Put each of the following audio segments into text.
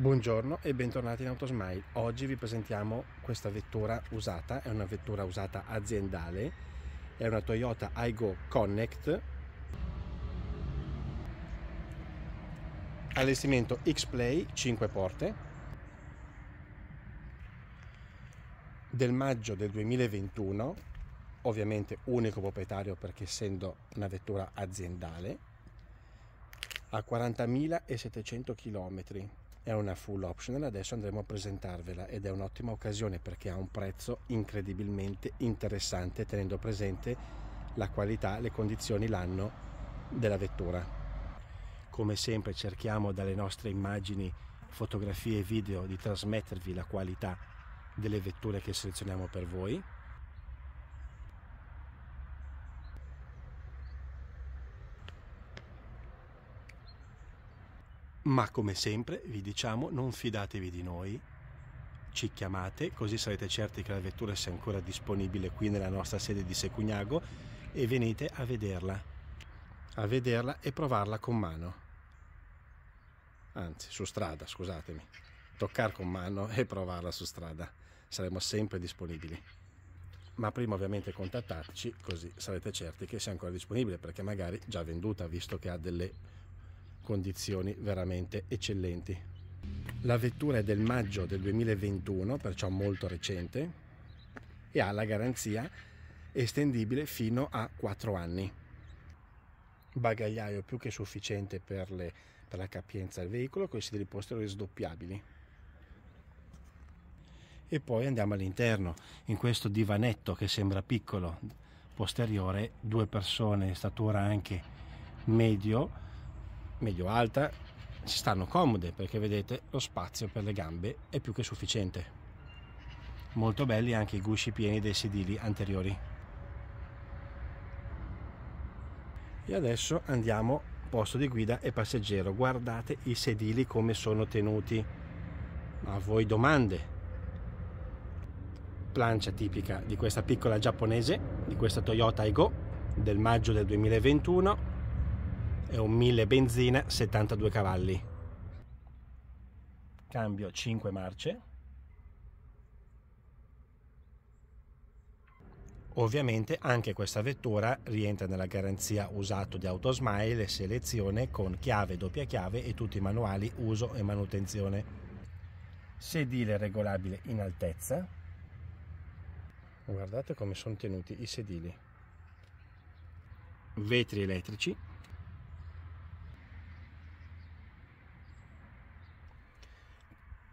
Buongiorno e bentornati in Autosmile. Oggi vi presentiamo questa vettura usata, è una vettura usata aziendale, è una Toyota Igo Connect. Allestimento X-Play 5 porte del maggio del 2021, ovviamente unico proprietario perché essendo una vettura aziendale a 40.700 km è una full optional, adesso andremo a presentarvela ed è un'ottima occasione perché ha un prezzo incredibilmente interessante tenendo presente la qualità, le condizioni, l'anno della vettura. Come sempre cerchiamo dalle nostre immagini, fotografie e video di trasmettervi la qualità delle vetture che selezioniamo per voi Ma come sempre vi diciamo non fidatevi di noi, ci chiamate così sarete certi che la vettura sia ancora disponibile qui nella nostra sede di Secugnago e venite a vederla, a vederla e provarla con mano. Anzi, su strada, scusatemi. Toccar con mano e provarla su strada. Saremo sempre disponibili. Ma prima ovviamente contattateci così sarete certi che sia ancora disponibile perché magari già venduta visto che ha delle condizioni veramente eccellenti. La vettura è del maggio del 2021, perciò molto recente, e ha la garanzia estendibile fino a 4 anni. Bagagliaio più che sufficiente per, le, per la capienza del veicolo, con i sedili posteriori sdoppiabili. E poi andiamo all'interno, in questo divanetto che sembra piccolo, posteriore, due persone, statura anche medio, meglio alta, si stanno comode perché vedete lo spazio per le gambe è più che sufficiente. Molto belli anche i gusci pieni dei sedili anteriori. E adesso andiamo posto di guida e passeggero. Guardate i sedili come sono tenuti. Ma voi domande. Plancia tipica di questa piccola giapponese, di questa Toyota Ego del maggio del 2021 è un 1000 benzina 72 cavalli cambio 5 marce Ovviamente anche questa vettura rientra nella garanzia usato di Autosmile selezione con chiave, doppia chiave e tutti i manuali uso e manutenzione. Sedile regolabile in altezza. Guardate come sono tenuti i sedili. Vetri elettrici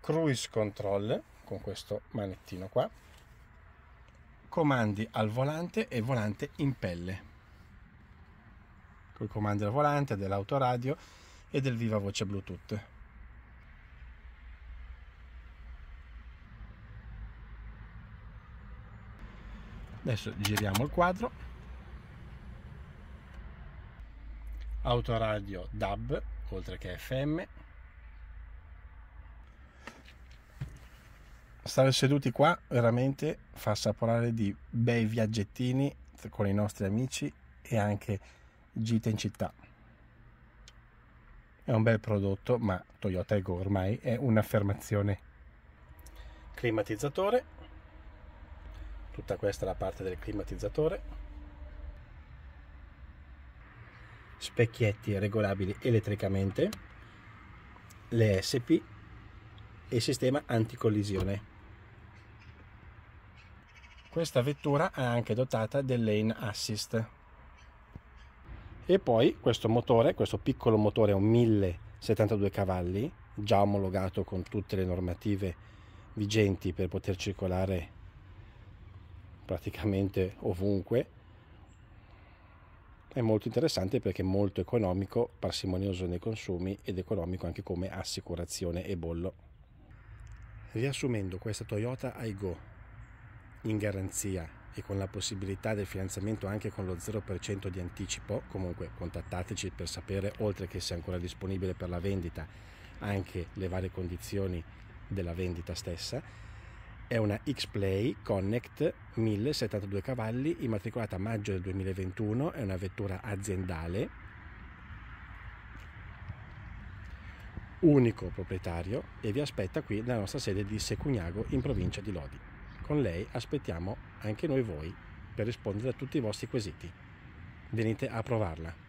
cruise control con questo manettino qua comandi al volante e volante in pelle con i comandi al volante dell'autoradio e del viva voce bluetooth adesso giriamo il quadro autoradio DAB oltre che FM stare seduti qua veramente fa assaporare di bei viaggettini con i nostri amici e anche gite in città. È un bel prodotto, ma Toyota Ego ormai è un'affermazione. Climatizzatore, tutta questa è la parte del climatizzatore. Specchietti regolabili elettricamente, le SP e sistema anticollisione. Questa vettura è anche dotata del lane assist. E poi questo motore, questo piccolo motore a 1072 cavalli, già omologato con tutte le normative vigenti per poter circolare praticamente ovunque, è molto interessante perché è molto economico, parsimonioso nei consumi ed economico anche come assicurazione e bollo. Riassumendo, questa Toyota iGo in garanzia e con la possibilità del finanziamento anche con lo 0% di anticipo, comunque contattateci per sapere, oltre che se è ancora disponibile per la vendita, anche le varie condizioni della vendita stessa. È una X-Play Connect 1072 cavalli, immatricolata a maggio del 2021, è una vettura aziendale, unico proprietario e vi aspetta qui nella nostra sede di Secugnago in provincia di Lodi. Con lei aspettiamo anche noi voi per rispondere a tutti i vostri quesiti. Venite a provarla.